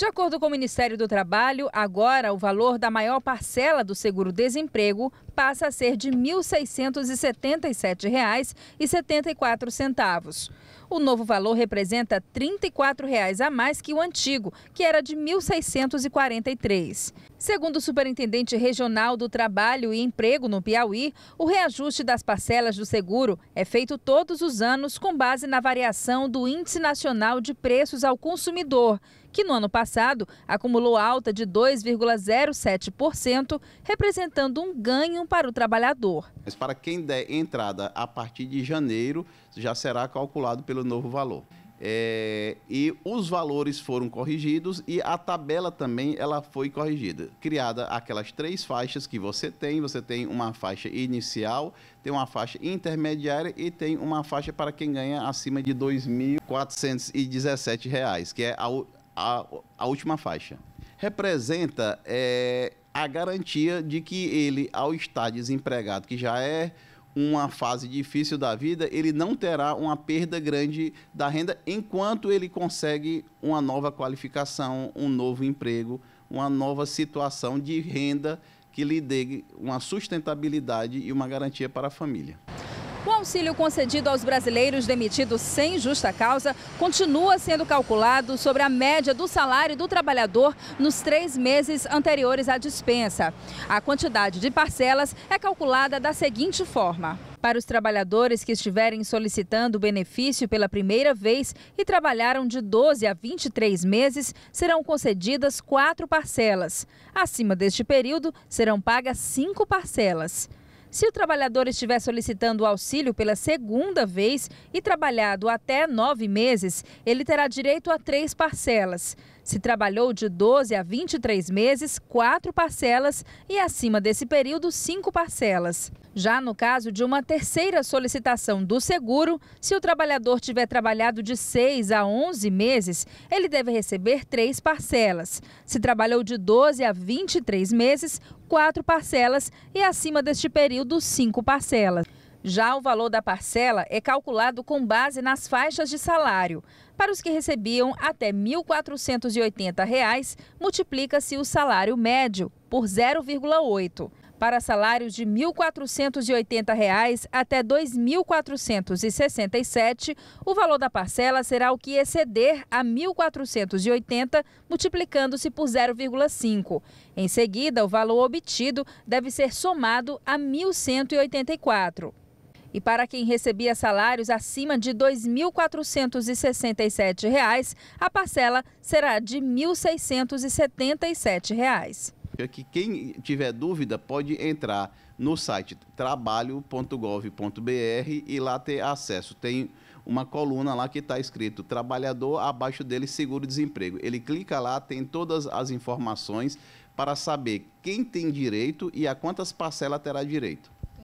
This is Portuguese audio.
De acordo com o Ministério do Trabalho, agora o valor da maior parcela do seguro-desemprego passa a ser de R$ 1.677,74. O novo valor representa R$ 34,00 a mais que o antigo, que era de R$ 1.643. Segundo o superintendente regional do Trabalho e Emprego no Piauí, o reajuste das parcelas do seguro é feito todos os anos com base na variação do Índice Nacional de Preços ao Consumidor, que no ano passado acumulou alta de 2,07%, representando um ganho para o trabalhador. Mas para quem der entrada a partir de janeiro, já será calculado pelo pelo novo valor. É, e os valores foram corrigidos e a tabela também ela foi corrigida. Criada aquelas três faixas que você tem, você tem uma faixa inicial, tem uma faixa intermediária e tem uma faixa para quem ganha acima de R$ 2.417, que é a, a, a, última faixa. Representa é, a garantia de que ele, ao estar desempregado, que já é uma fase difícil da vida, ele não terá uma perda grande da renda enquanto ele consegue uma nova qualificação, um novo emprego, uma nova situação de renda que lhe dê uma sustentabilidade e uma garantia para a família. O auxílio concedido aos brasileiros demitidos sem justa causa continua sendo calculado sobre a média do salário do trabalhador nos três meses anteriores à dispensa. A quantidade de parcelas é calculada da seguinte forma. Para os trabalhadores que estiverem solicitando o benefício pela primeira vez e trabalharam de 12 a 23 meses, serão concedidas quatro parcelas. Acima deste período, serão pagas cinco parcelas. Se o trabalhador estiver solicitando auxílio pela segunda vez e trabalhado até nove meses, ele terá direito a três parcelas. Se trabalhou de 12 a 23 meses, quatro parcelas e acima desse período, cinco parcelas. Já no caso de uma terceira solicitação do seguro, se o trabalhador tiver trabalhado de 6 a 11 meses, ele deve receber três parcelas. Se trabalhou de 12 a 23 meses, quatro parcelas e acima deste período, cinco parcelas. Já o valor da parcela é calculado com base nas faixas de salário. Para os que recebiam até R$ 1.480, multiplica-se o salário médio por 0,8. Para salários de R$ 1.480 até R$ 2.467, o valor da parcela será o que exceder a R$ 1.480, multiplicando-se por 0,5. Em seguida, o valor obtido deve ser somado a R$ 1.184. E para quem recebia salários acima de R$ 2.467, a parcela será de R$ 1.677. É que quem tiver dúvida pode entrar no site trabalho.gov.br e lá ter acesso. Tem uma coluna lá que está escrito trabalhador, abaixo dele seguro-desemprego. Ele clica lá, tem todas as informações para saber quem tem direito e a quantas parcelas terá direito.